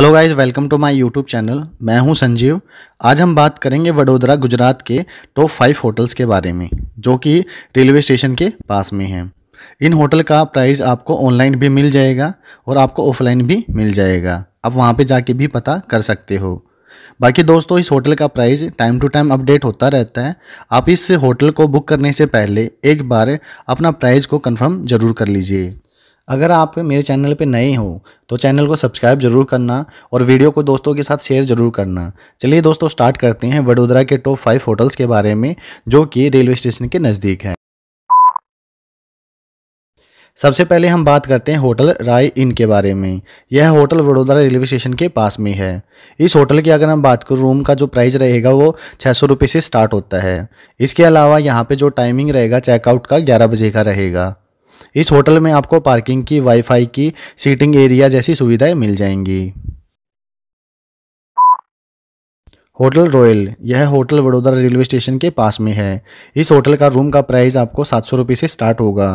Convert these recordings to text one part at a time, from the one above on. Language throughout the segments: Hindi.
hello guys welcome to my YouTube channel मैं हूं संजीव आज हम बात करेंगे वडोदरा गुजरात के टॉप फाइव होटल्स के बारे में जो कि रेलवे स्टेशन के पास में हैं इन होटल का प्राइस आपको ऑनलाइन भी मिल जाएगा और आपको ऑफलाइन भी मिल जाएगा आप वहां पे जाके भी पता कर सकते हो बाकी दोस्तों इस होटल का price time to time update होता रहता है आप इस होटल को बुक करने से पहले एक बार अपना प्राइस को कन्फर्म ज़रूर कर लीजिए अगर आप मेरे चैनल पे नए हो तो चैनल को सब्सक्राइब जरूर करना और वीडियो को दोस्तों के साथ शेयर जरूर करना चलिए दोस्तों स्टार्ट करते हैं वडोदरा के टॉप फाइव होटल्स के बारे में जो कि रेलवे स्टेशन के नज़दीक है सबसे पहले हम बात करते हैं होटल राय इन के बारे में यह होटल वडोदरा रेलवे स्टेशन के पास में है इस होटल की अगर हम बात करूँ रूम का जो प्राइस रहेगा वो छः सौ रुपये से स्टार्ट होता है इसके अलावा यहाँ पे जो टाइमिंग रहेगा चेकआउट का ग्यारह बजे का रहेगा इस होटल में आपको पार्किंग की वाईफाई की सीटिंग एरिया जैसी सुविधाएं मिल जाएंगी होटल रॉयल यह होटल वडोदरा रेलवे स्टेशन के पास में है इस होटल का रूम का प्राइस आपको सात सौ से स्टार्ट होगा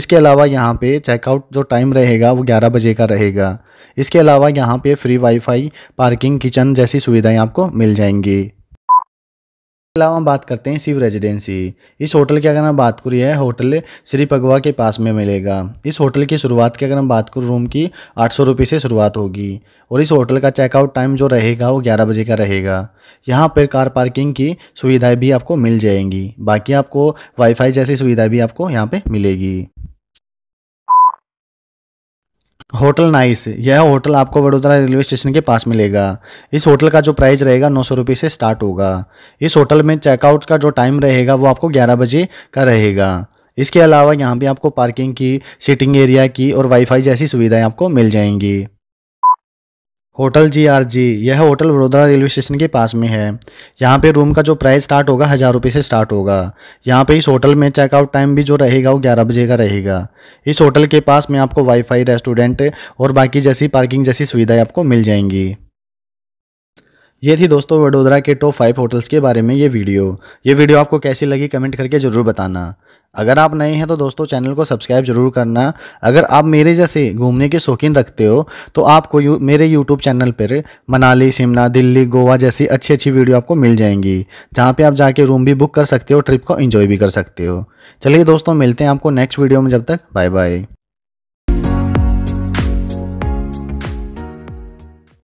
इसके अलावा यहाँ पे चेकआउट जो टाइम रहेगा वो ग्यारह बजे का रहेगा इसके अलावा यहाँ पे फ्री वाईफाई पार्किंग किचन जैसी सुविधाएं आपको मिल जाएंगी अलावा हम बात करते हैं शिव रेजिडेंसी इस होटल की अगर हम बात करी यह होटल श्री पगवा के पास में मिलेगा इस होटल की शुरुआत की अगर हम बात करूँ रूम की आठ सौ रुपये से शुरुआत होगी और इस होटल का चेकआउट टाइम जो रहेगा वो ग्यारह बजे का रहेगा यहाँ पर कार पार्किंग की सुविधाएँ भी आपको मिल जाएंगी बाकी आपको वाईफाई जैसी सुविधाएं भी आपको यहाँ पर मिलेगी होटल नाइस यह होटल आपको वडोदरा रेलवे स्टेशन के पास मिलेगा इस होटल का जो प्राइस रहेगा नौ सौ रुपये से स्टार्ट होगा इस होटल में चेकआउट का जो टाइम रहेगा वो आपको ग्यारह बजे का रहेगा इसके अलावा यहाँ पे आपको पार्किंग की सीटिंग एरिया की और वाईफाई जैसी सुविधाएं आपको मिल जाएंगी होटल जी आर जी यह होटल वडोदरा रेलवे स्टेशन के पास में है यहाँ पे रूम का जो प्राइस स्टार्ट होगा हज़ार रुपये से स्टार्ट होगा यहाँ पे इस होटल में चेकआउट टाइम भी जो रहेगा वो ग्यारह बजे का रहेगा इस होटल के पास में आपको वाईफाई रेस्टोरेंट और बाकी जैसी पार्किंग जैसी सुविधाएं आपको मिल जाएंगी ये थी दोस्तों वडोदरा के टॉप फाइव होटल्स के बारे में ये वीडियो ये वीडियो आपको कैसी लगी कमेंट करके ज़रूर बताना अगर आप नए हैं तो दोस्तों चैनल को सब्सक्राइब जरूर करना अगर आप मेरे जैसे घूमने के शौकीन रखते हो तो आपको यू, मेरे यूट्यूब चैनल पर मनाली शिमला दिल्ली गोवा जैसी अच्छी अच्छी वीडियो आपको मिल जाएंगी जहाँ पर आप जाके रूम भी बुक कर सकते हो ट्रिप को इन्जॉय भी कर सकते हो चलिए दोस्तों मिलते हैं आपको नेक्स्ट वीडियो में जब तक बाय बाय